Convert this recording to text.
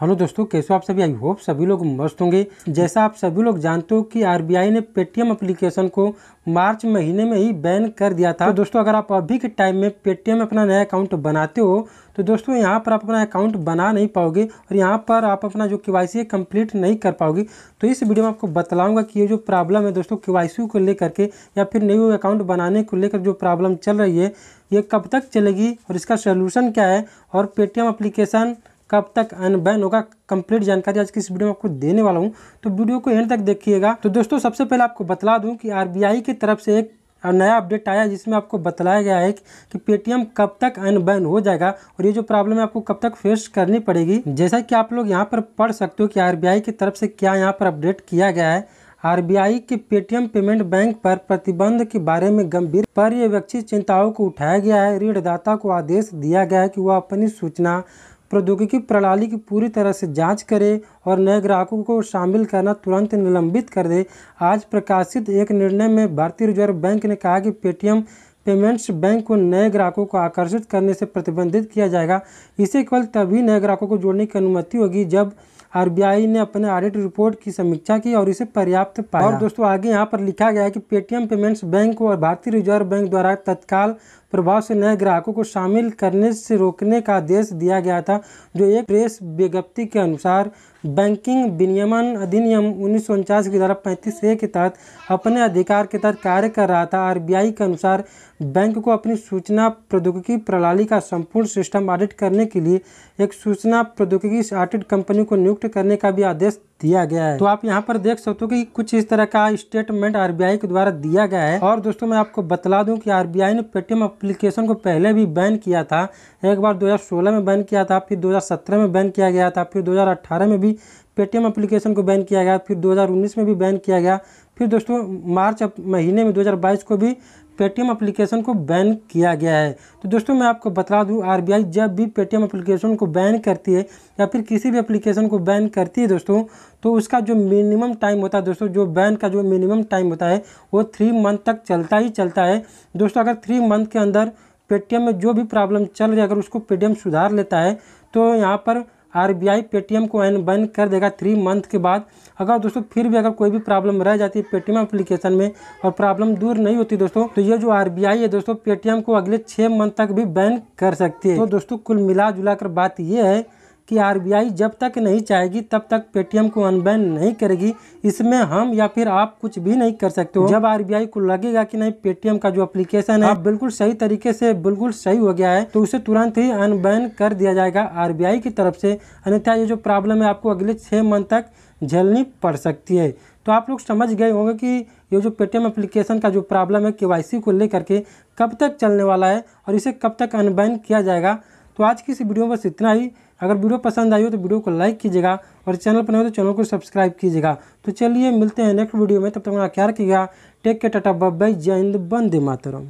Hello दोस्तों कैसे हो आप सभी आई होप सभी लोग मस्त होंगे जैसा आप सभी लोग जानते हो कि आरबीआई ने पेटीएम एप्लीकेशन को मार्च महीने में ही बैन कर दिया था तो दोस्तों अगर आप अभी के टाइम में पेटीएम अपना नया अकाउंट बनाते हो तो दोस्तों यहाँ पर आप अपना अकाउंट बना नहीं पाओगे और यहाँ पर आप अपना जो के वाई सी नहीं कर पाओगे तो इस वीडियो में आपको बतलाऊंगा कि ये जो प्रॉब्लम है दोस्तों के सी को लेकर के या फिर न्यू अकाउंट बनाने को लेकर जो प्रॉब्लम चल रही है ये कब तक चलेगी और इसका सोल्यूशन क्या है और पेटीएम अप्लीकेशन कब तक अनबैन होगा कंप्लीट जानकारी आज की इस वीडियो में आपको देने वाला हूँ तो वीडियो को एंड तक देखिएगा तो दोस्तों सबसे पहले आपको बता दूँ कि आर की तरफ से एक और नया अपडेट आया जिसमें आपको बताया गया है कि पेटीएम कब तक अनबैन हो जाएगा और ये जो प्रॉब्लम है आपको कब तक फेस करनी पड़ेगी जैसा कि आप लोग यहाँ पर पढ़ सकते हो कि आर की तरफ से क्या यहाँ पर अपडेट किया गया है आर के पेटीएम पेमेंट बैंक पर प्रतिबंध के बारे में गंभीर पर्यवेक्षित चिंताओं को उठाया गया है ऋणदाता को आदेश दिया गया है कि वह अपनी सूचना प्रौद्योगिकी प्रणाली की पूरी तरह से जांच करे और नए ग्राहकों को शामिल करना तुरंत निलंबित कर दे आज प्रकाशित एक निर्णय में भारतीय रिजर्व बैंक ने कहा कि पेटीएम पेमेंट्स बैंक को नए ग्राहकों को आकर्षित करने से प्रतिबंधित किया जाएगा इसे केवल तभी नए ग्राहकों को जोड़ने की अनुमति होगी जब आर ने अपने ऑडिट रिपोर्ट की समीक्षा की और इसे पर्याप्त पाया और दोस्तों आगे यहाँ पर लिखा गया है कि पेटीएम पेमेंट्स बैंक और भारतीय रिजर्व बैंक द्वारा तत्काल प्रभाव से नए ग्राहकों को शामिल करने से रोकने का आदेश दिया गया था जो एक प्रेस विज्ञप्ति के अनुसार बैंकिंग विनियमन अधिनियम उन्नीस की धारा पैंतीस ए के तहत अपने अधिकार के तहत कार्य कर रहा था आरबीआई के अनुसार बैंक को अपनी सूचना प्रौद्योगिकी प्रणाली का संपूर्ण सिस्टम ऑडिट करने के लिए एक सूचना प्रौद्योगिकी ऑडिट कंपनी को नियुक्त करने का भी आदेश दिया गया है तो आप यहाँ पर देख सकते हो कि कुछ इस तरह का स्टेटमेंट आरबीआई के द्वारा दिया गया है और दोस्तों मैं आपको बतला दूं कि आरबीआई ने पेटीएम एप्लीकेशन को पहले भी बैन किया था एक बार 2016 में बैन किया था फिर 2017 में बैन किया गया था फिर 2018 में भी पेटीएम एप्लीकेशन को बैन किया गया फिर दो में भी बैन किया गया फिर दोस्तों मार्च महीने में 2022 को भी पेटीएम एप्लीकेशन को बैन किया गया है तो दोस्तों मैं आपको बता दूं आरबीआई जब भी पेटीएम एप्लीकेशन को बैन करती है या फिर किसी भी एप्लीकेशन को बैन करती है दोस्तों तो उसका जो मिनिमम टाइम होता है दोस्तों जो बैन का जो मिनिमम टाइम होता है वो थ्री मंथ तक चलता ही चलता है दोस्तों अगर थ्री मंथ के अंदर पेटीएम में जो भी प्रॉब्लम चल रही है अगर उसको पेटीएम सुधार लेता है तो यहाँ पर आरबीआई पेटीएम को बैन कर देगा थ्री मंथ के बाद अगर दोस्तों फिर भी अगर कोई भी प्रॉब्लम रह जाती है पेटीएम एप्लीकेशन में और प्रॉब्लम दूर नहीं होती दोस्तों तो ये जो आरबीआई है दोस्तों पेटीएम को अगले छः मंथ तक भी बैन कर सकती है तो दोस्तों कुल मिला जुला कर बात यह है कि आरबीआई जब तक नहीं चाहेगी तब तक पेटीएम को अनबैन नहीं करेगी इसमें हम या फिर आप कुछ भी नहीं कर सकते हो जब आरबीआई को लगेगा कि नहीं पेटीएम का जो एप्लीकेशन है हाँ। बिल्कुल सही तरीके से बिल्कुल सही हो गया है तो उसे तुरंत ही अनबैन कर दिया जाएगा आर की तरफ से अन्यथा ये जो प्रॉब्लम है आपको अगले छः मंथ तक झेलनी पड़ सकती है तो आप लोग समझ गए होंगे कि ये जो पेटीएम एप्लीकेशन का जो प्रॉब्लम है के को लेकर के कब तक चलने वाला है और इसे कब तक अनबैन किया जाएगा तो आज की इस वीडियो में बस इतना ही अगर वीडियो पसंद आई हो तो वीडियो को लाइक कीजिएगा और चैनल पर नए हो तो चैनल को सब्सक्राइब कीजिएगा तो चलिए मिलते हैं नेक्स्ट वीडियो में तब तक हमारा क्या रखिएगा टेक के टाटा बाय जय हिंद बंदे मातरम